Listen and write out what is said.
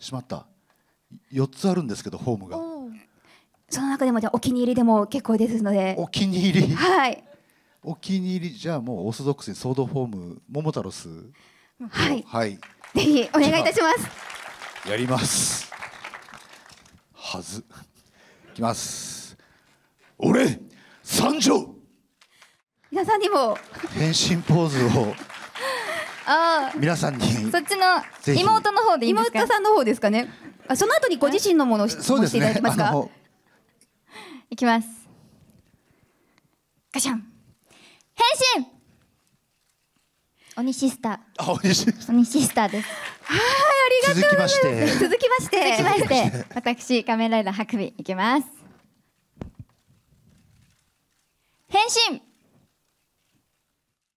しまった4つあるんですけどホームがその中でもじゃお気に入りでも結構ですのでお気に入りはいお気に入りじゃあもうオーソドックスにソードホーム桃太郎スはい、はい、ぜひお願いいたしますやりますはずいきます俺三条皆さんにも変身ポーズを皆さんにそっちの妹の方で妹さんの方ですかねあその後にご自身のものを質問していただけますか、ね、いきますガシャン変身鬼シスター。鬼シスター。鬼シスターです。はい、ありがとうございます。続きまして。続きまして私、仮面ライダーハクビいきます。変身。